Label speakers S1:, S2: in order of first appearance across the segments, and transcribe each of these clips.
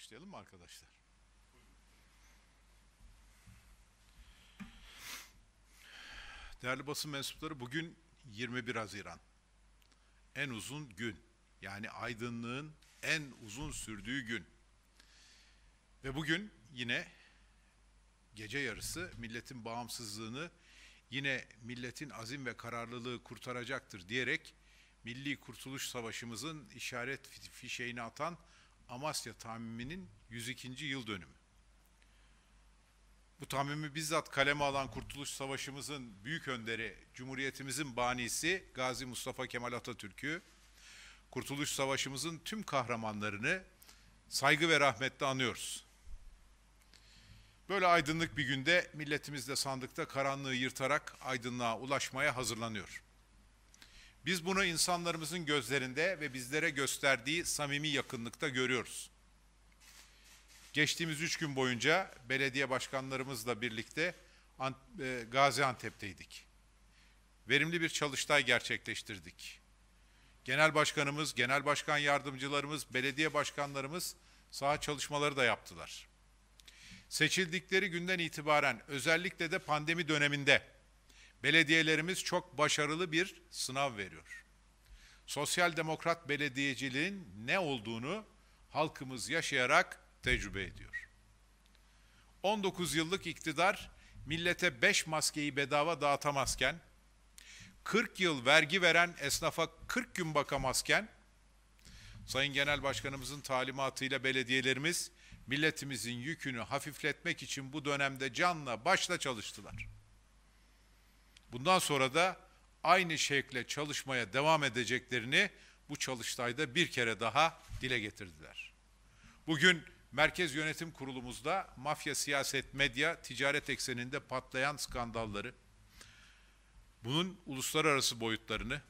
S1: başlayalım mı arkadaşlar? Değerli basın mensupları bugün 21 Haziran. En uzun gün. Yani aydınlığın en uzun sürdüğü gün. Ve bugün yine gece yarısı milletin bağımsızlığını yine milletin azim ve kararlılığı kurtaracaktır diyerek Milli Kurtuluş Savaşımızın işaret fişeğini atan Amasya Tamimi'nin 102. yıl dönümü. Bu tamimi bizzat kaleme alan Kurtuluş Savaşımızın büyük önderi, Cumhuriyetimizin banisi Gazi Mustafa Kemal Atatürk'ü, Kurtuluş Savaşımızın tüm kahramanlarını saygı ve rahmetle anıyoruz. Böyle aydınlık bir günde milletimiz de sandıkta karanlığı yırtarak aydınlığa ulaşmaya hazırlanıyor. Biz bunu insanlarımızın gözlerinde ve bizlere gösterdiği samimi yakınlıkta görüyoruz. Geçtiğimiz üç gün boyunca belediye başkanlarımızla birlikte e, Gaziantep'teydik. Verimli bir çalıştay gerçekleştirdik. Genel başkanımız, genel başkan yardımcılarımız, belediye başkanlarımız saha çalışmaları da yaptılar. Seçildikleri günden itibaren özellikle de pandemi döneminde Belediyelerimiz çok başarılı bir sınav veriyor. Sosyal demokrat belediyeciliğin ne olduğunu halkımız yaşayarak tecrübe ediyor. 19 yıllık iktidar millete 5 maskeyi bedava dağıtamazken, 40 yıl vergi veren esnafa 40 gün bakamazken, Sayın Genel Başkanımızın talimatıyla belediyelerimiz milletimizin yükünü hafifletmek için bu dönemde canla başla çalıştılar.'' Bundan sonra da aynı şekle çalışmaya devam edeceklerini bu çalıştayda bir kere daha dile getirdiler. Bugün Merkez Yönetim Kurulumuzda mafya, siyaset, medya, ticaret ekseninde patlayan skandalları, bunun uluslararası boyutlarını,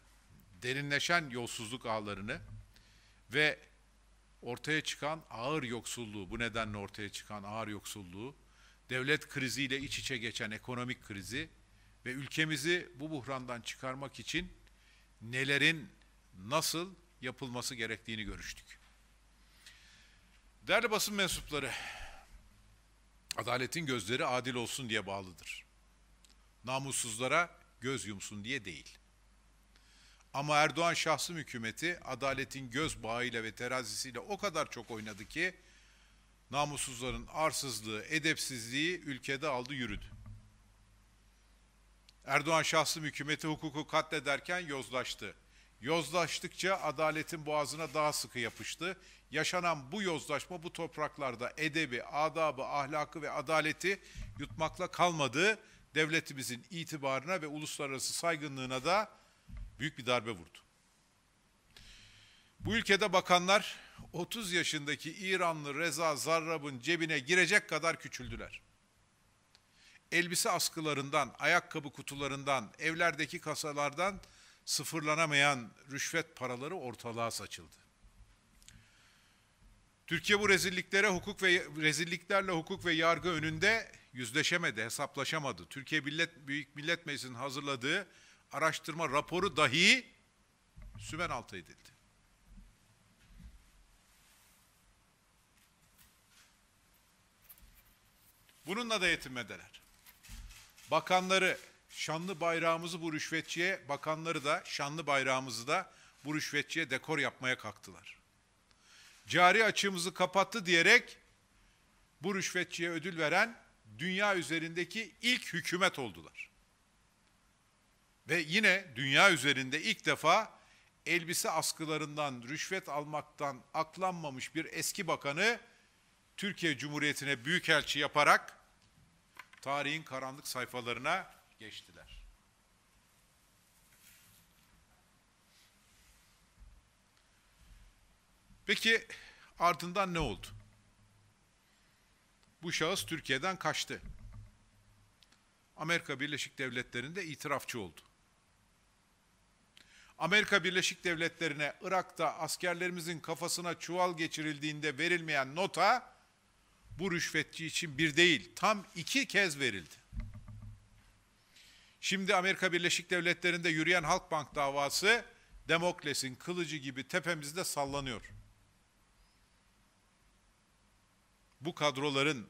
S1: derinleşen yolsuzluk ağlarını ve ortaya çıkan ağır yoksulluğu, bu nedenle ortaya çıkan ağır yoksulluğu, devlet kriziyle iç içe geçen ekonomik krizi ve ülkemizi bu buhrandan çıkarmak için nelerin nasıl yapılması gerektiğini görüştük. Değerli basın mensupları, adaletin gözleri adil olsun diye bağlıdır. Namussuzlara göz yumsun diye değil. Ama Erdoğan şahsım hükümeti adaletin göz bağıyla ve terazisiyle o kadar çok oynadı ki namussuzların arsızlığı, edepsizliği ülkede aldı yürüdü. Erdoğan şahsım hükümeti hukuku katlederken yozlaştı. Yozlaştıkça adaletin boğazına daha sıkı yapıştı. Yaşanan bu yozlaşma bu topraklarda edebi, adabı, ahlakı ve adaleti yutmakla kalmadı. Devletimizin itibarına ve uluslararası saygınlığına da büyük bir darbe vurdu. Bu ülkede bakanlar 30 yaşındaki İranlı Reza Zarrab'ın cebine girecek kadar küçüldüler elbise askılarından, ayakkabı kutularından, evlerdeki kasalardan sıfırlanamayan rüşvet paraları ortalığa saçıldı. Türkiye bu rezilliklere hukuk ve rezilliklerle hukuk ve yargı önünde yüzleşemedi, hesaplaşamadı. Türkiye Millet, Büyük Millet Meclisi'nin hazırladığı araştırma raporu dahi sümen altı edildi. Bununla da yetinmediler bakanları şanlı bayrağımızı bu rüşvetçiye, bakanları da şanlı bayrağımızı da bu rüşvetçiye dekor yapmaya kalktılar. Cari açığımızı kapattı diyerek bu rüşvetçiye ödül veren dünya üzerindeki ilk hükümet oldular. Ve yine dünya üzerinde ilk defa elbise askılarından, rüşvet almaktan aklanmamış bir eski bakanı Türkiye Cumhuriyeti'ne büyükelçi yaparak tarihin karanlık sayfalarına geçtiler. Peki ardından ne oldu? Bu şahıs Türkiye'den kaçtı. Amerika Birleşik Devletleri'nde itirafçı oldu. Amerika Birleşik Devletleri'ne Irak'ta askerlerimizin kafasına çuval geçirildiğinde verilmeyen nota bu rüşvetçi için bir değil, tam iki kez verildi. Şimdi Amerika Birleşik Devletleri'nde yürüyen Halk Bank davası Demokles'in kılıcı gibi tepemizde sallanıyor. Bu kadroların,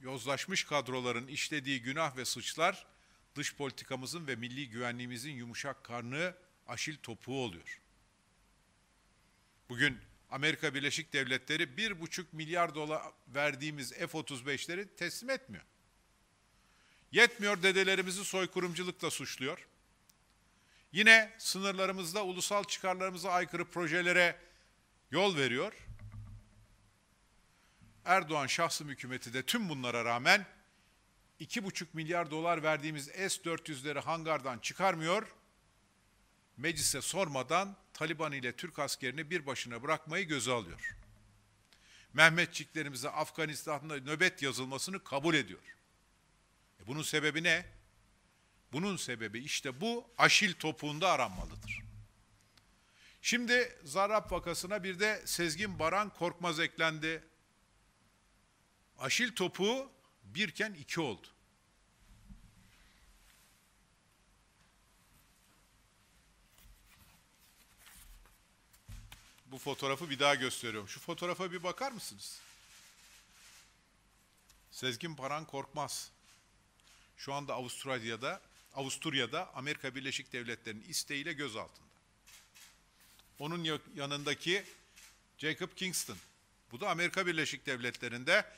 S1: yozlaşmış kadroların işlediği günah ve suçlar dış politikamızın ve milli güvenliğimizin yumuşak karnı aşil topuğu oluyor. Bugün Amerika Birleşik Devletleri 1,5 milyar dolar verdiğimiz F-35'leri teslim etmiyor. Yetmiyor dedelerimizi soykurumculukla suçluyor. Yine sınırlarımızda ulusal çıkarlarımıza aykırı projelere yol veriyor. Erdoğan şahsım hükümeti de tüm bunlara rağmen 2,5 milyar dolar verdiğimiz S-400'leri hangardan çıkarmıyor meclise sormadan Taliban ile Türk askerini bir başına bırakmayı göze alıyor. Mehmetçiklerimize Afganistan'da nöbet yazılmasını kabul ediyor. E bunun sebebi ne? Bunun sebebi işte bu aşil topuğunda aranmalıdır. Şimdi Zarap vakasına bir de Sezgin Baran Korkmaz eklendi. Aşil topuğu birken iki oldu. Bu fotoğrafı bir daha gösteriyorum. Şu fotoğrafa bir bakar mısınız? Sezgin Paran Korkmaz. Şu anda Avustralya'da, Avusturya'da Amerika Birleşik Devletleri'nin isteğiyle gözaltında. Onun yanındaki Jacob Kingston. Bu da Amerika Birleşik Devletleri'nde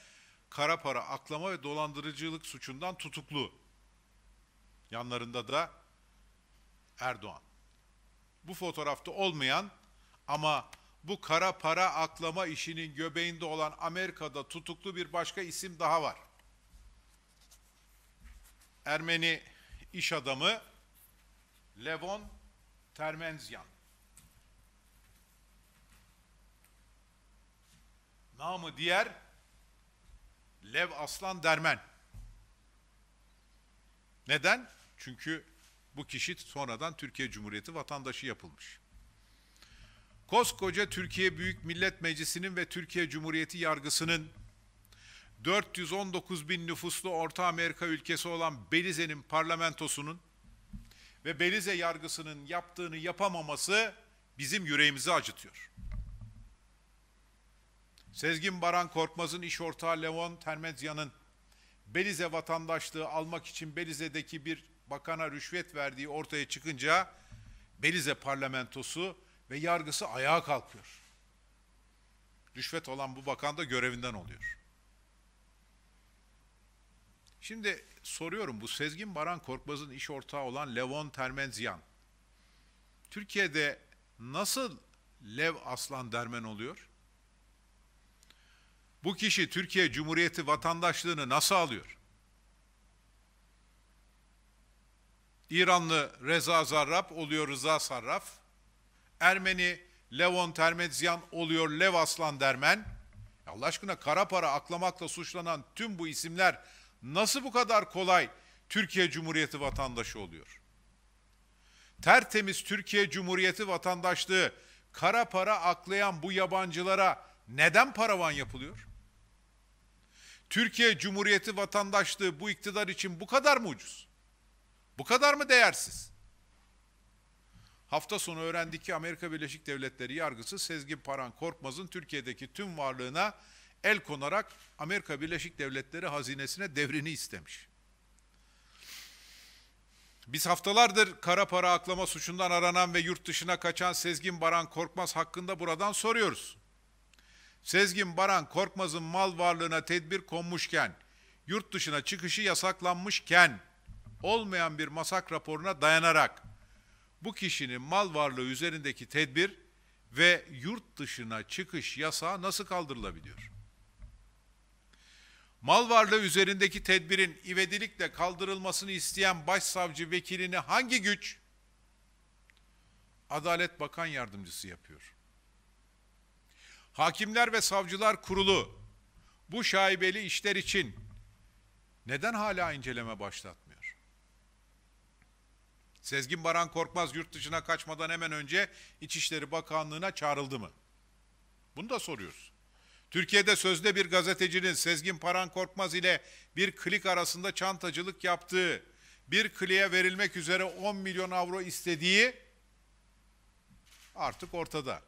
S1: kara para aklama ve dolandırıcılık suçundan tutuklu. Yanlarında da Erdoğan. Bu fotoğrafta olmayan ama bu kara para aklama işinin göbeğinde olan Amerika'da tutuklu bir başka isim daha var. Ermeni iş adamı Levon Termenzyan. Namı diğer Lev Aslan Dermen. Neden? Çünkü bu kişi sonradan Türkiye Cumhuriyeti vatandaşı yapılmış koskoca Türkiye Büyük Millet Meclisi'nin ve Türkiye Cumhuriyeti yargısının 419 bin nüfuslu Orta Amerika ülkesi olan Belize'nin parlamentosunun ve Belize yargısının yaptığını yapamaması bizim yüreğimizi acıtıyor. Sezgin Baran Korkmaz'ın iş ortağı Levon Termezya'nın Belize vatandaşlığı almak için Belize'deki bir bakana rüşvet verdiği ortaya çıkınca Belize parlamentosu ve yargısı ayağa kalkıyor. Rüşvet olan bu bakan da görevinden oluyor. Şimdi soruyorum bu Sezgin Baran Korkmaz'ın iş ortağı olan Levon Termenziyan. Türkiye'de nasıl Lev Aslan Dermen oluyor? Bu kişi Türkiye Cumhuriyeti vatandaşlığını nasıl alıyor? İranlı Reza Zarrab oluyor Rıza Sarraf. Ermeni Levon Termedzyan oluyor Lev Aslan Dermen. Allah aşkına kara para aklamakla suçlanan tüm bu isimler nasıl bu kadar kolay Türkiye Cumhuriyeti vatandaşı oluyor? Tertemiz Türkiye Cumhuriyeti vatandaşlığı kara para aklayan bu yabancılara neden paravan yapılıyor? Türkiye Cumhuriyeti vatandaşlığı bu iktidar için bu kadar mı ucuz? Bu kadar mı değersiz? Hafta sonu öğrendik ki Amerika Birleşik Devletleri yargısı Sezgin Paran Korkmaz'ın Türkiye'deki tüm varlığına el konarak Amerika Birleşik Devletleri hazinesine devrini istemiş. Biz haftalardır kara para aklama suçundan aranan ve yurt dışına kaçan Sezgin Baran Korkmaz hakkında buradan soruyoruz. Sezgin Baran Korkmaz'ın mal varlığına tedbir konmuşken, yurt dışına çıkışı yasaklanmışken, olmayan bir masak raporuna dayanarak bu kişinin mal varlığı üzerindeki tedbir ve yurt dışına çıkış yasağı nasıl kaldırılabiliyor? Mal varlığı üzerindeki tedbirin ivedilikle kaldırılmasını isteyen başsavcı vekilini hangi güç? Adalet Bakan Yardımcısı yapıyor. Hakimler ve Savcılar Kurulu bu şaibeli işler için neden hala inceleme başlatmıyor? Sezgin Baran Korkmaz yurt dışına kaçmadan hemen önce İçişleri Bakanlığı'na çağrıldı mı? Bunu da soruyoruz. Türkiye'de sözde bir gazetecinin Sezgin Paran Korkmaz ile bir klik arasında çantacılık yaptığı, bir kliğe verilmek üzere 10 milyon avro istediği artık ortada.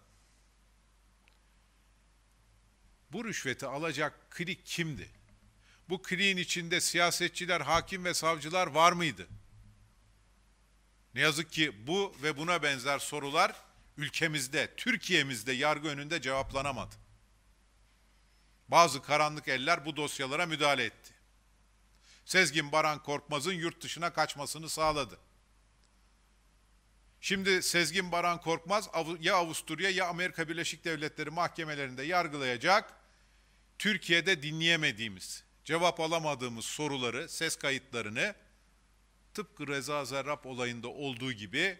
S1: Bu rüşveti alacak klik kimdi? Bu kliğin içinde siyasetçiler, hakim ve savcılar var mıydı? Ne yazık ki bu ve buna benzer sorular ülkemizde, Türkiye'mizde yargı önünde cevaplanamadı. Bazı karanlık eller bu dosyalara müdahale etti. Sezgin Baran Korkmaz'ın yurt dışına kaçmasını sağladı. Şimdi Sezgin Baran Korkmaz ya Avusturya ya Amerika Birleşik Devletleri mahkemelerinde yargılayacak. Türkiye'de dinleyemediğimiz, cevap alamadığımız soruları, ses kayıtlarını tıpkı Reza Zerrab olayında olduğu gibi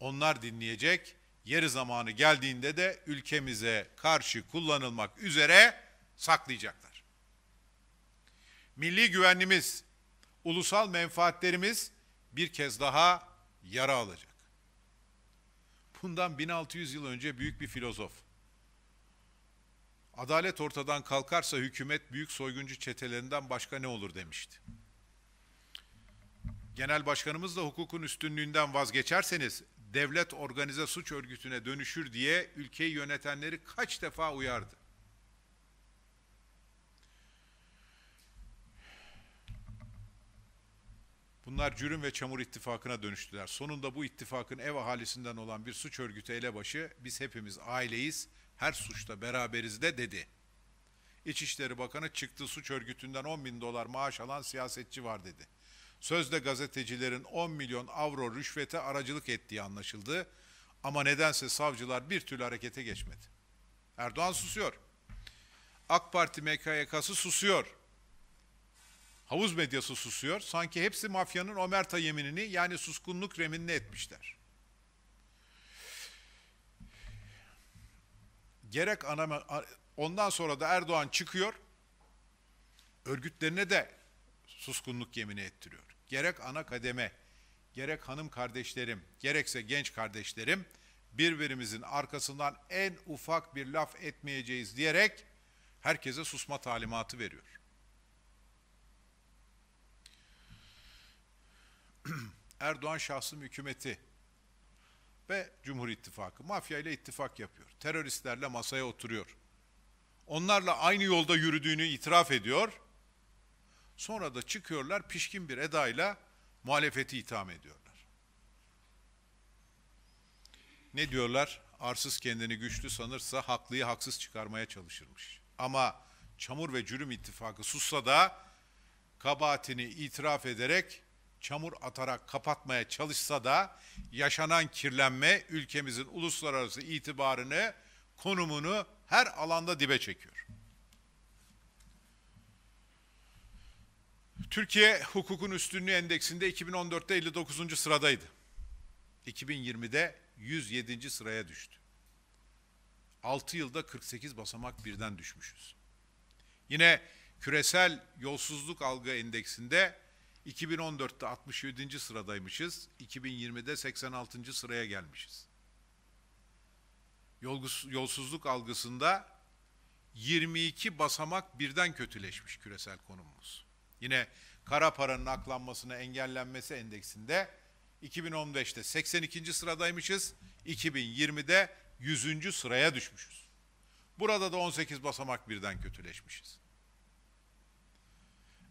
S1: onlar dinleyecek. Yeri zamanı geldiğinde de ülkemize karşı kullanılmak üzere saklayacaklar. Milli güvenliğimiz, ulusal menfaatlerimiz bir kez daha yara alacak. Bundan 1600 yıl önce büyük bir filozof. Adalet ortadan kalkarsa hükümet büyük soyguncu çetelerinden başka ne olur demişti. Genel Başkanımız da hukukun üstünlüğünden vazgeçerseniz devlet organize suç örgütüne dönüşür diye ülkeyi yönetenleri kaç defa uyardı. Bunlar cürüm ve çamur ittifakına dönüştüler. Sonunda bu ittifakın ev ahalisinden olan bir suç örgütü elebaşı biz hepimiz aileyiz, her suçta beraberiz de dedi. İçişleri Bakanı çıktı suç örgütünden 10 bin dolar maaş alan siyasetçi var dedi. Sözde gazetecilerin 10 milyon avro rüşvete aracılık ettiği anlaşıldı. Ama nedense savcılar bir türlü harekete geçmedi. Erdoğan susuyor. AK Parti MKYK'sı susuyor. Havuz medyası susuyor. Sanki hepsi mafyanın omerta yeminini yani suskunluk reminini etmişler. Gerek ana ondan sonra da Erdoğan çıkıyor. Örgütlerine de suskunluk yemini ettiriyor. Gerek ana kademe, gerek hanım kardeşlerim, gerekse genç kardeşlerim birbirimizin arkasından en ufak bir laf etmeyeceğiz diyerek herkese susma talimatı veriyor. Erdoğan şahsım hükümeti ve Cumhur İttifakı mafya ile ittifak yapıyor. Teröristlerle masaya oturuyor. Onlarla aynı yolda yürüdüğünü itiraf ediyor Sonra da çıkıyorlar pişkin bir edayla muhalefeti itham ediyorlar. Ne diyorlar? Arsız kendini güçlü sanırsa haklıyı haksız çıkarmaya çalışırmış. Ama çamur ve cürüm ittifakı sussa da kabahatini itiraf ederek çamur atarak kapatmaya çalışsa da yaşanan kirlenme ülkemizin uluslararası itibarını, konumunu her alanda dibe çekiyor. Türkiye hukukun üstünlüğü endeksinde 2014'te 59. sıradaydı. 2020'de 107. sıraya düştü. 6 yılda 48 basamak birden düşmüşüz. Yine küresel yolsuzluk algı endeksinde 2014'te 67. sıradaymışız, 2020'de 86. sıraya gelmişiz. Yolsuzluk algısında 22 basamak birden kötüleşmiş küresel konumumuz. Yine kara paranın aklanmasına engellenmesi endeksinde 2015'te 82. sıradaymışız. 2020'de 100. sıraya düşmüşüz. Burada da 18 basamak birden kötüleşmişiz.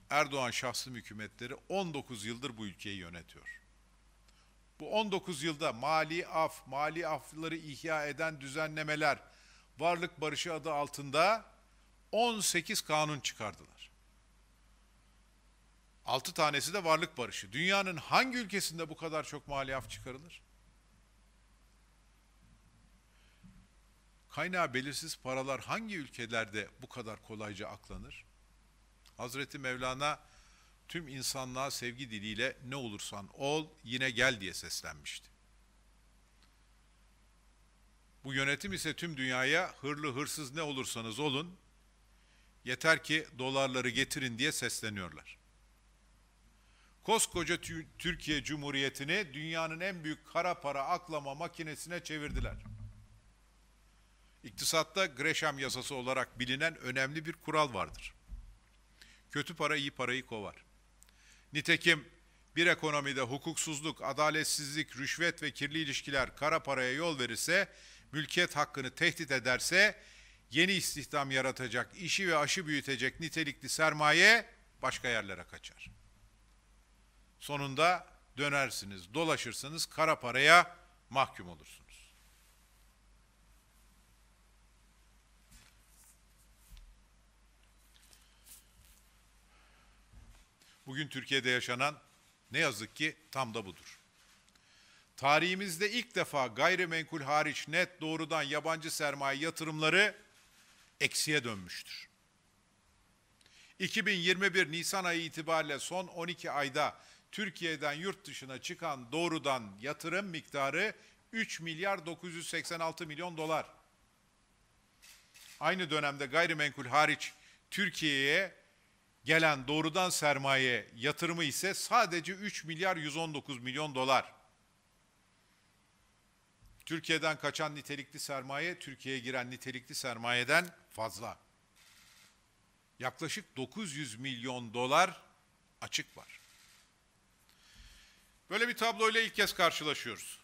S1: Erdoğan şahsım hükümetleri 19 yıldır bu ülkeyi yönetiyor. Bu 19 yılda mali af, mali afları ihya eden düzenlemeler, varlık barışı adı altında 18 kanun çıkardılar. 6 tanesi de varlık barışı. Dünyanın hangi ülkesinde bu kadar çok maliyaf çıkarılır? Kaynağı belirsiz paralar hangi ülkelerde bu kadar kolayca aklanır? Hazreti Mevlana tüm insanlığa sevgi diliyle ne olursan ol yine gel diye seslenmişti. Bu yönetim ise tüm dünyaya hırlı hırsız ne olursanız olun yeter ki dolarları getirin diye sesleniyorlar koskoca Türkiye Cumhuriyeti'ni dünyanın en büyük kara para aklama makinesine çevirdiler. İktisatta Gresham yasası olarak bilinen önemli bir kural vardır. Kötü para iyi parayı kovar. Nitekim bir ekonomide hukuksuzluk, adaletsizlik, rüşvet ve kirli ilişkiler kara paraya yol verirse, mülkiyet hakkını tehdit ederse, yeni istihdam yaratacak, işi ve aşı büyütecek nitelikli sermaye başka yerlere kaçar.'' Sonunda dönersiniz, dolaşırsınız, kara paraya mahkum olursunuz. Bugün Türkiye'de yaşanan ne yazık ki tam da budur. Tarihimizde ilk defa gayrimenkul hariç net doğrudan yabancı sermaye yatırımları eksiye dönmüştür. 2021 Nisan ayı itibariyle son 12 ayda Türkiye'den yurt dışına çıkan doğrudan yatırım miktarı 3 milyar 986 milyon dolar. Aynı dönemde gayrimenkul hariç Türkiye'ye gelen doğrudan sermaye yatırımı ise sadece 3 milyar 119 milyon dolar. Türkiye'den kaçan nitelikli sermaye, Türkiye'ye giren nitelikli sermayeden fazla. Yaklaşık 900 milyon dolar açık var. Böyle bir tabloyla ilk kez karşılaşıyoruz.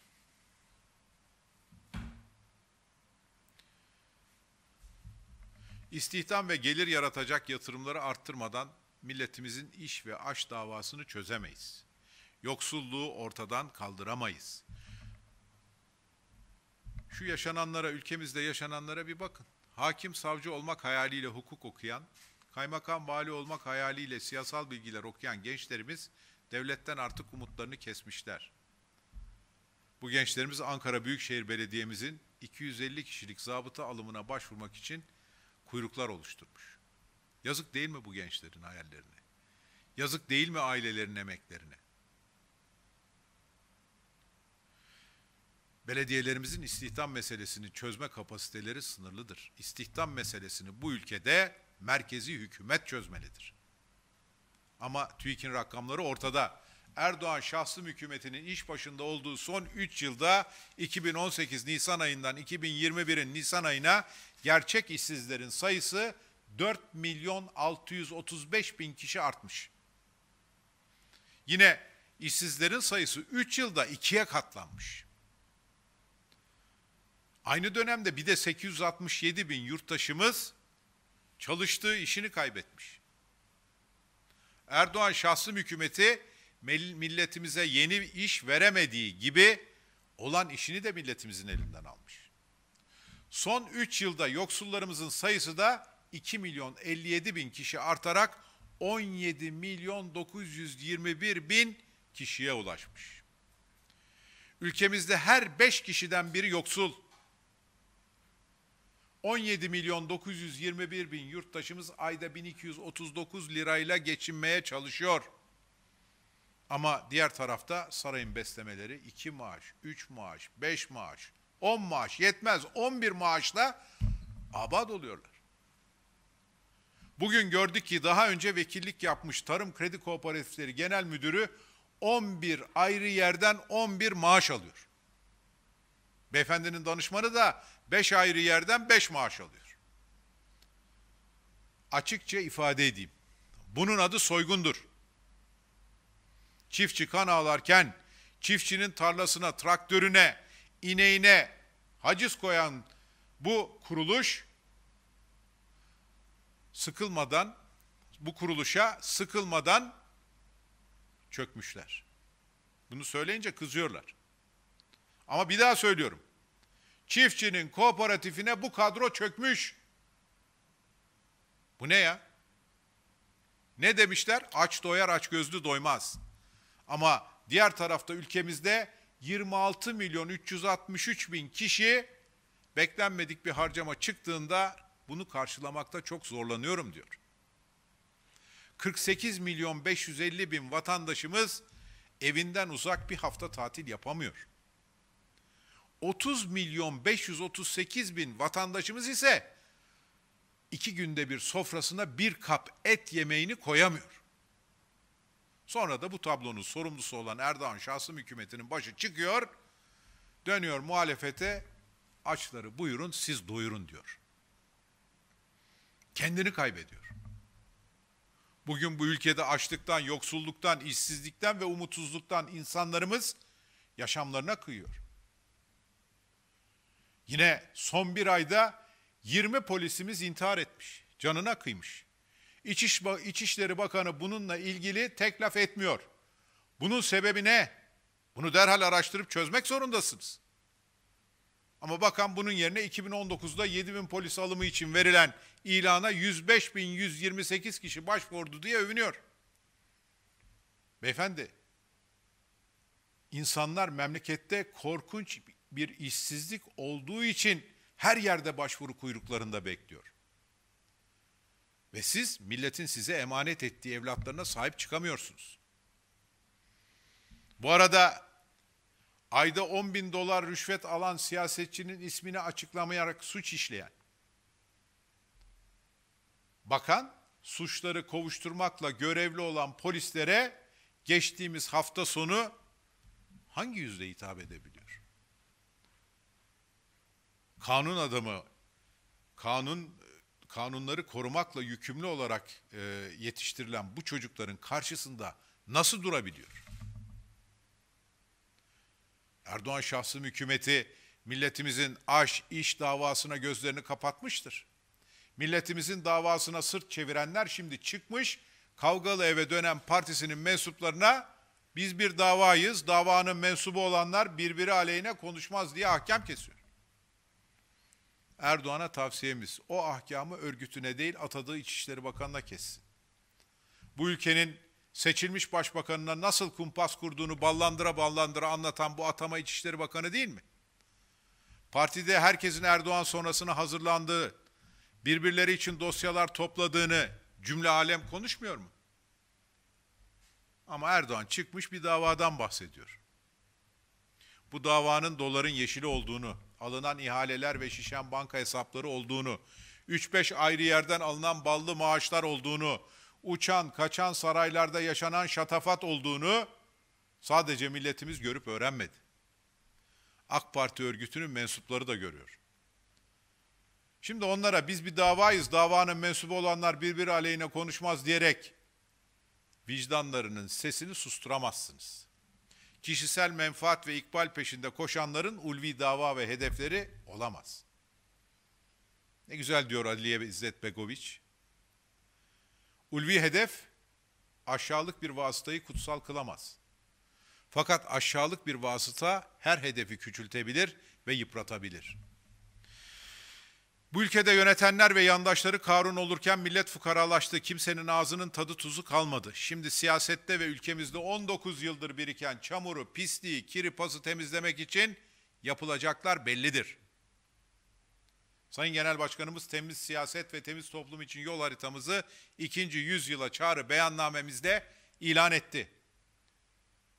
S1: İstihdam ve gelir yaratacak yatırımları arttırmadan milletimizin iş ve aş davasını çözemeyiz. Yoksulluğu ortadan kaldıramayız. Şu yaşananlara, ülkemizde yaşananlara bir bakın. Hakim savcı olmak hayaliyle hukuk okuyan, kaymakam vali olmak hayaliyle siyasal bilgiler okuyan gençlerimiz devletten artık umutlarını kesmişler. Bu gençlerimiz Ankara Büyükşehir Belediye'mizin 250 kişilik zabıta alımına başvurmak için kuyruklar oluşturmuş. Yazık değil mi bu gençlerin hayallerine? Yazık değil mi ailelerin emeklerine? Belediyelerimizin istihdam meselesini çözme kapasiteleri sınırlıdır. İstihdam meselesini bu ülkede merkezi hükümet çözmelidir. Ama TÜİK'in rakamları ortada. Erdoğan şahsi hükümetinin iş başında olduğu son 3 yılda 2018 Nisan ayından 2021'in Nisan ayına gerçek işsizlerin sayısı 4 milyon 635 bin kişi artmış. Yine işsizlerin sayısı 3 yılda 2'ye katlanmış. Aynı dönemde bir de 867 bin yurttaşımız çalıştığı işini kaybetmiş. Erdoğan şahsım hükümeti milletimize yeni iş veremediği gibi olan işini de milletimizin elinden almış. Son 3 yılda yoksullarımızın sayısı da 2 milyon 57 bin kişi artarak 17 milyon 921 bin kişiye ulaşmış. Ülkemizde her 5 kişiden biri yoksul. 17 milyon 921 bin yurttaşımız ayda 1239 lirayla geçinmeye çalışıyor. Ama diğer tarafta sarayın beslemeleri 2 maaş, 3 maaş, 5 maaş, 10 maaş yetmez 11 maaşla abad oluyorlar. Bugün gördük ki daha önce vekillik yapmış Tarım Kredi Kooperatifleri Genel Müdürü 11 ayrı yerden 11 maaş alıyor. Beyefendinin danışmanı da beş ayrı yerden beş maaş alıyor. Açıkça ifade edeyim. Bunun adı soygundur. Çiftçi kan ağlarken çiftçinin tarlasına, traktörüne, ineğine haciz koyan bu kuruluş sıkılmadan bu kuruluşa sıkılmadan çökmüşler. Bunu söyleyince kızıyorlar. Ama bir daha söylüyorum. Çiftçinin kooperatifine bu kadro çökmüş. Bu ne ya? Ne demişler? Aç doyar, aç gözlü doymaz. Ama diğer tarafta ülkemizde 26 milyon 363 bin kişi beklenmedik bir harcama çıktığında bunu karşılamakta çok zorlanıyorum diyor. 48 milyon 550 bin vatandaşımız evinden uzak bir hafta tatil yapamıyor. 30 milyon 538 bin vatandaşımız ise iki günde bir sofrasına bir kap et yemeğini koyamıyor. Sonra da bu tablonun sorumlusu olan Erdoğan şahsım hükümetinin başı çıkıyor, dönüyor muhalefete, açları buyurun siz doyurun diyor. Kendini kaybediyor. Bugün bu ülkede açlıktan, yoksulluktan, işsizlikten ve umutsuzluktan insanlarımız yaşamlarına kıyıyor. Yine son bir ayda 20 polisimiz intihar etmiş. Canına kıymış. İçiş, İçişleri Bakanı bununla ilgili tek laf etmiyor. Bunun sebebi ne? Bunu derhal araştırıp çözmek zorundasınız. Ama bakan bunun yerine 2019'da 7 bin polis alımı için verilen ilana 105 bin 128 kişi başvurdu diye övünüyor. Beyefendi, insanlar memlekette korkunç bir işsizlik olduğu için her yerde başvuru kuyruklarında bekliyor. Ve siz milletin size emanet ettiği evlatlarına sahip çıkamıyorsunuz. Bu arada ayda 10 bin dolar rüşvet alan siyasetçinin ismini açıklamayarak suç işleyen, bakan suçları kovuşturmakla görevli olan polislere geçtiğimiz hafta sonu hangi yüzde hitap edebiliyor? kanun adamı, kanun kanunları korumakla yükümlü olarak e, yetiştirilen bu çocukların karşısında nasıl durabiliyor? Erdoğan şahsım hükümeti milletimizin aş iş davasına gözlerini kapatmıştır. Milletimizin davasına sırt çevirenler şimdi çıkmış, kavgalı eve dönen partisinin mensuplarına biz bir davayız, davanın mensubu olanlar birbiri aleyhine konuşmaz diye hakem kesiyor. Erdoğan'a tavsiyemiz o ahkamı örgütüne değil atadığı İçişleri Bakanı'na kessin. Bu ülkenin seçilmiş başbakanına nasıl kumpas kurduğunu ballandıra ballandıra anlatan bu atama İçişleri Bakanı değil mi? Partide herkesin Erdoğan sonrasına hazırlandığı, birbirleri için dosyalar topladığını cümle alem konuşmuyor mu? Ama Erdoğan çıkmış bir davadan bahsediyor. Bu davanın doların yeşili olduğunu, alınan ihaleler ve şişen banka hesapları olduğunu, 3-5 ayrı yerden alınan ballı maaşlar olduğunu, uçan, kaçan saraylarda yaşanan şatafat olduğunu sadece milletimiz görüp öğrenmedi. AK Parti örgütünün mensupları da görüyor. Şimdi onlara biz bir davayız, davanın mensubu olanlar birbiri aleyhine konuşmaz diyerek vicdanlarının sesini susturamazsınız kişisel menfaat ve ikbal peşinde koşanların ulvi dava ve hedefleri olamaz. Ne güzel diyor Aliye İzzet Begoviç. Ulvi hedef aşağılık bir vasıtayı kutsal kılamaz. Fakat aşağılık bir vasıta her hedefi küçültebilir ve yıpratabilir.'' Bu ülkede yönetenler ve yandaşları Karun olurken millet fukaralaştı. Kimsenin ağzının tadı tuzu kalmadı. Şimdi siyasette ve ülkemizde 19 yıldır biriken çamuru, pisliği, kiri pası temizlemek için yapılacaklar bellidir. Sayın Genel Başkanımız temiz siyaset ve temiz toplum için yol haritamızı ikinci yüzyıla çağrı beyannamemizde ilan etti.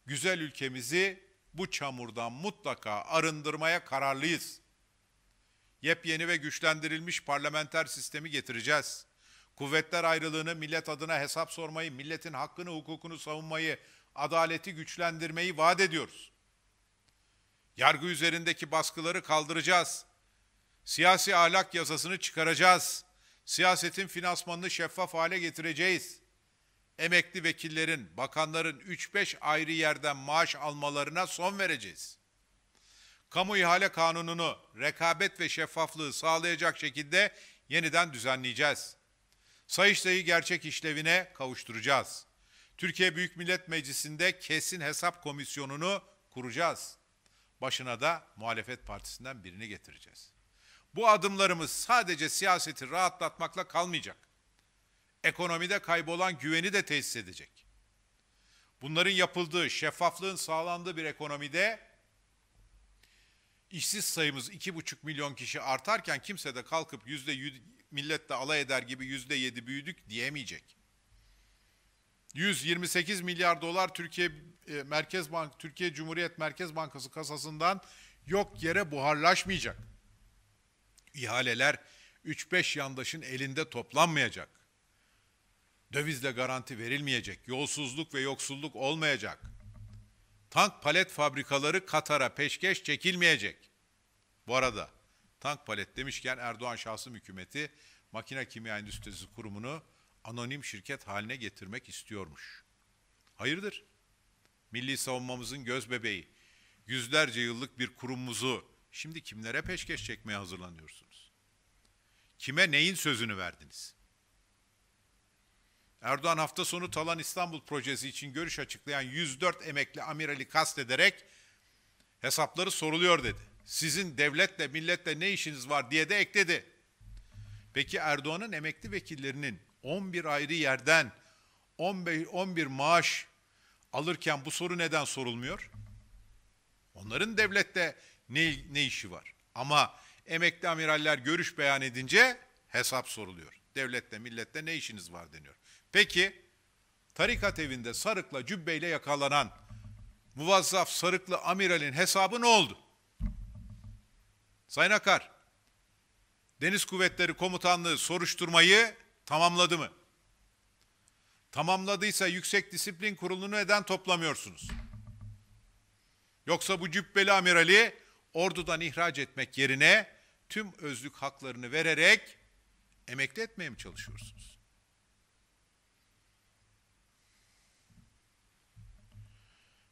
S1: Güzel ülkemizi bu çamurdan mutlaka arındırmaya kararlıyız.'' Yepyeni ve güçlendirilmiş parlamenter sistemi getireceğiz. Kuvvetler ayrılığını millet adına hesap sormayı, milletin hakkını, hukukunu savunmayı, adaleti güçlendirmeyi vaat ediyoruz. Yargı üzerindeki baskıları kaldıracağız. Siyasi ahlak yasasını çıkaracağız. Siyasetin finansmanını şeffaf hale getireceğiz. Emekli vekillerin, bakanların 3-5 ayrı yerden maaş almalarına son vereceğiz.'' kamu ihale kanununu rekabet ve şeffaflığı sağlayacak şekilde yeniden düzenleyeceğiz. Sayıştay'ı gerçek işlevine kavuşturacağız. Türkiye Büyük Millet Meclisi'nde kesin hesap komisyonunu kuracağız. Başına da muhalefet partisinden birini getireceğiz. Bu adımlarımız sadece siyaseti rahatlatmakla kalmayacak. Ekonomide kaybolan güveni de tesis edecek. Bunların yapıldığı, şeffaflığın sağlandığı bir ekonomide işsiz sayımız 2,5 milyon kişi artarken kimse de kalkıp yüzde milletle alay eder gibi yüzde yedi büyüdük diyemeyecek. 128 milyar dolar Türkiye e, Merkez Bank Türkiye Cumhuriyet Merkez Bankası kasasından yok yere buharlaşmayacak. İhaleler 3-5 yandaşın elinde toplanmayacak. Dövizle garanti verilmeyecek. Yolsuzluk ve yoksulluk olmayacak. Tank palet fabrikaları Katar'a peşkeş çekilmeyecek. Bu arada tank palet demişken Erdoğan şahsım hükümeti makine kimya endüstrisi kurumunu anonim şirket haline getirmek istiyormuş. Hayırdır? Milli savunmamızın göz bebeği, yüzlerce yıllık bir kurumumuzu şimdi kimlere peşkeş çekmeye hazırlanıyorsunuz? Kime neyin sözünü verdiniz? Erdoğan hafta sonu Talan İstanbul projesi için görüş açıklayan 104 emekli amirali kastederek hesapları soruluyor dedi. Sizin devletle milletle ne işiniz var diye de ekledi. Peki Erdoğan'ın emekli vekillerinin 11 ayrı yerden 15 11 maaş alırken bu soru neden sorulmuyor? Onların devlette ne, ne işi var? Ama emekli amiraller görüş beyan edince hesap soruluyor. Devlette, millette ne işiniz var deniyor. Peki tarikat evinde sarıkla cübbeyle yakalanan muvazzaf sarıklı amiralin hesabı ne oldu? Sayın Akar, Deniz Kuvvetleri Komutanlığı soruşturmayı tamamladı mı? Tamamladıysa Yüksek Disiplin Kurulu'nu neden toplamıyorsunuz? Yoksa bu cübbeli amirali ordudan ihraç etmek yerine tüm özlük haklarını vererek emekli etmeye mi çalışıyorsunuz?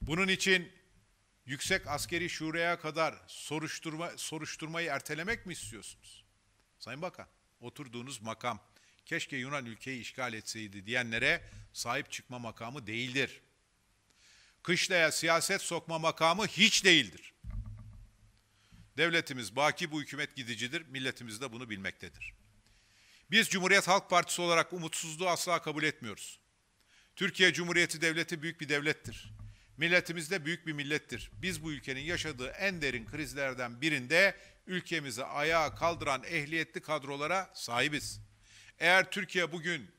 S1: Bunun için yüksek askeri şuraya kadar soruşturma, soruşturmayı ertelemek mi istiyorsunuz? Sayın Bakan, oturduğunuz makam keşke Yunan ülkeyi işgal etseydi diyenlere sahip çıkma makamı değildir. Kışlaya siyaset sokma makamı hiç değildir. Devletimiz baki bu hükümet gidicidir, milletimiz de bunu bilmektedir. Biz Cumhuriyet Halk Partisi olarak umutsuzluğu asla kabul etmiyoruz. Türkiye Cumhuriyeti Devleti büyük bir devlettir. Milletimiz de büyük bir millettir. Biz bu ülkenin yaşadığı en derin krizlerden birinde ülkemizi ayağa kaldıran ehliyetli kadrolara sahibiz. Eğer Türkiye bugün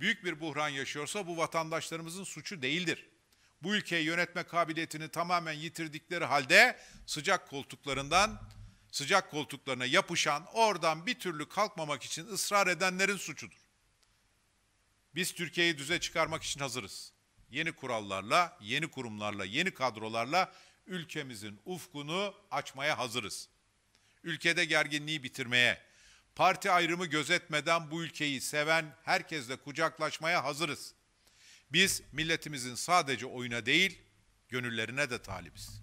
S1: büyük bir buhran yaşıyorsa bu vatandaşlarımızın suçu değildir. Bu ülkeyi yönetme kabiliyetini tamamen yitirdikleri halde sıcak koltuklarından sıcak koltuklarına yapışan, oradan bir türlü kalkmamak için ısrar edenlerin suçudur. Biz Türkiye'yi düze çıkarmak için hazırız yeni kurallarla, yeni kurumlarla, yeni kadrolarla ülkemizin ufkunu açmaya hazırız. Ülkede gerginliği bitirmeye, parti ayrımı gözetmeden bu ülkeyi seven herkesle kucaklaşmaya hazırız. Biz milletimizin sadece oyuna değil, gönüllerine de talibiz.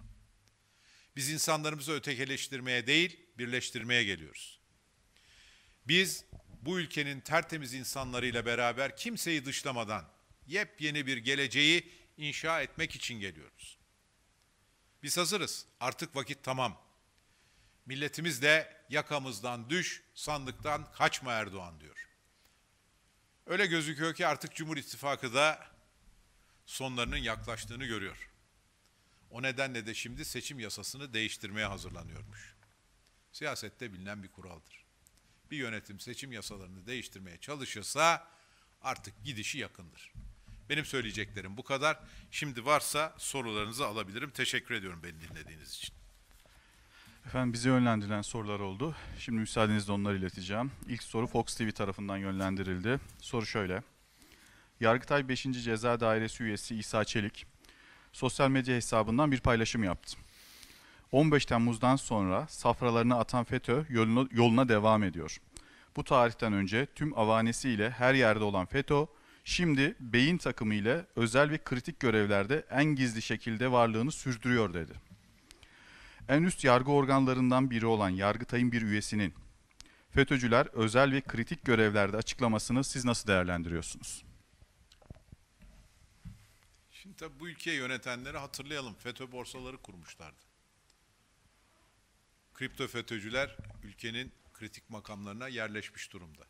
S1: Biz insanlarımızı ötekileştirmeye değil, birleştirmeye geliyoruz. Biz bu ülkenin tertemiz insanlarıyla beraber kimseyi dışlamadan, yepyeni bir geleceği inşa etmek için geliyoruz. Biz hazırız. Artık vakit tamam. Milletimiz de yakamızdan düş, sandıktan kaçma Erdoğan diyor. Öyle gözüküyor ki artık Cumhur İttifakı da sonlarının yaklaştığını görüyor. O nedenle de şimdi seçim yasasını değiştirmeye hazırlanıyormuş. Siyasette bilinen bir kuraldır. Bir yönetim seçim yasalarını değiştirmeye çalışırsa artık gidişi yakındır. Benim söyleyeceklerim bu kadar. Şimdi varsa sorularınızı alabilirim. Teşekkür ediyorum beni dinlediğiniz için.
S2: Efendim bizi yönlendiren sorular oldu. Şimdi müsaadenizle onları ileteceğim. İlk soru Fox TV tarafından yönlendirildi. Soru şöyle. Yargıtay 5. Ceza Dairesi üyesi İsa Çelik sosyal medya hesabından bir paylaşım yaptı. 15 Temmuz'dan sonra safralarını atan FETÖ yoluna, yoluna devam ediyor. Bu tarihten önce tüm avanesiyle her yerde olan FETÖ Şimdi beyin takımı ile özel ve kritik görevlerde en gizli şekilde varlığını sürdürüyor dedi. En üst yargı organlarından biri olan Yargıtay'ın bir üyesinin FETÖ'cüler özel ve kritik görevlerde açıklamasını siz nasıl değerlendiriyorsunuz?
S1: Şimdi tabii bu ülkeyi yönetenleri hatırlayalım. FETÖ borsaları kurmuşlardı. Kripto FETÖ'cüler ülkenin kritik makamlarına yerleşmiş durumda.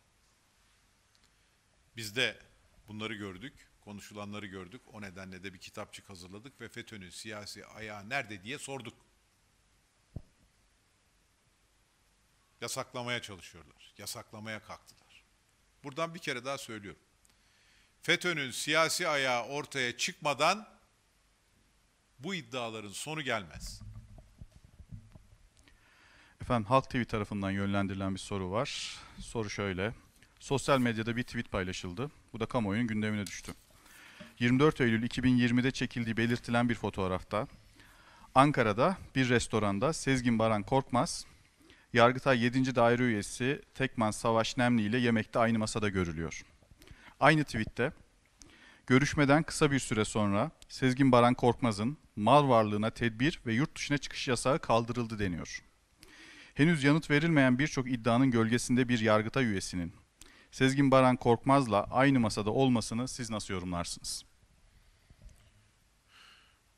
S1: Bizde Bunları gördük, konuşulanları gördük. O nedenle de bir kitapçık hazırladık ve FETÖ'nün siyasi ayağı nerede diye sorduk. Yasaklamaya çalışıyorlar. Yasaklamaya kalktılar. Buradan bir kere daha söylüyorum. FETÖ'nün siyasi ayağı ortaya çıkmadan bu iddiaların sonu gelmez.
S2: Efendim Halk TV tarafından yönlendirilen bir soru var. Soru şöyle. Sosyal medyada bir tweet paylaşıldı. Bu da kamuoyunun gündemine düştü. 24 Eylül 2020'de çekildiği belirtilen bir fotoğrafta Ankara'da bir restoranda Sezgin Baran Korkmaz, Yargıtay 7. Daire Üyesi Tekman Savaş Nemli ile yemekte aynı masada görülüyor. Aynı tweette görüşmeden kısa bir süre sonra Sezgin Baran Korkmaz'ın mal varlığına tedbir ve yurt dışına çıkış yasağı kaldırıldı deniyor. Henüz yanıt verilmeyen birçok iddianın gölgesinde bir Yargıtay üyesinin Sezgin Baran Korkmaz'la aynı masada olmasını siz nasıl yorumlarsınız?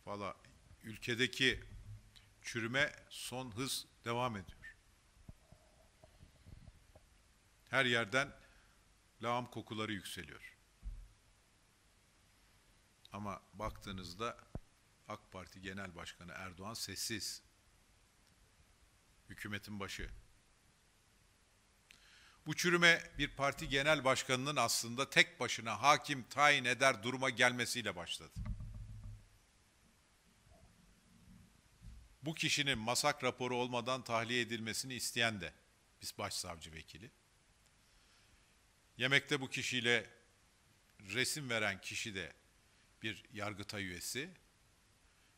S1: Valla ülkedeki çürüme son hız devam ediyor. Her yerden lağım kokuları yükseliyor. Ama baktığınızda AK Parti Genel Başkanı Erdoğan sessiz. Hükümetin başı bu çürüme bir parti genel başkanının aslında tek başına hakim tayin eder duruma gelmesiyle başladı. Bu kişinin masak raporu olmadan tahliye edilmesini isteyen de biz başsavcı vekili. Yemekte bu kişiyle resim veren kişi de bir yargıtay üyesi.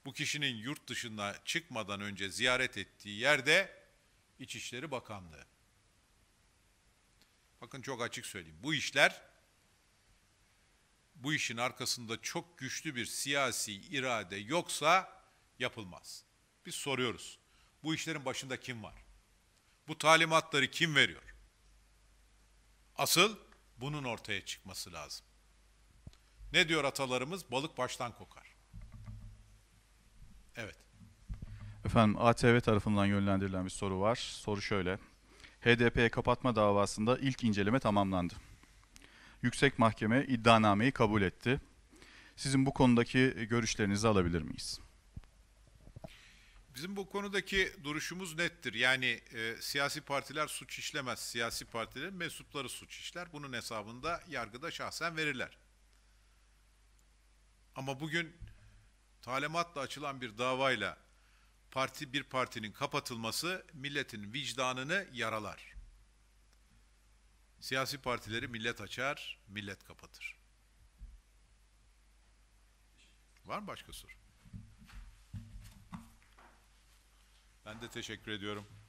S1: Bu kişinin yurt dışına çıkmadan önce ziyaret ettiği yerde İçişleri Bakanlığı. Bakın çok açık söyleyeyim. Bu işler bu işin arkasında çok güçlü bir siyasi irade yoksa yapılmaz. Biz soruyoruz. Bu işlerin başında kim var? Bu talimatları kim veriyor? Asıl bunun ortaya çıkması lazım. Ne diyor atalarımız? Balık baştan kokar. Evet.
S2: Efendim ATV tarafından yönlendirilen bir soru var. Soru şöyle. HDP'ye kapatma davasında ilk inceleme tamamlandı. Yüksek Mahkeme iddianameyi kabul etti. Sizin bu konudaki görüşlerinizi alabilir miyiz?
S1: Bizim bu konudaki duruşumuz nettir. Yani e, siyasi partiler suç işlemez. Siyasi partilerin mensupları suç işler. Bunun hesabında yargıda şahsen verirler. Ama bugün talimatla açılan bir davayla parti bir partinin kapatılması milletin vicdanını yaralar. Siyasi partileri millet açar, millet kapatır. Var mı başka soru?
S2: Ben de teşekkür ediyorum.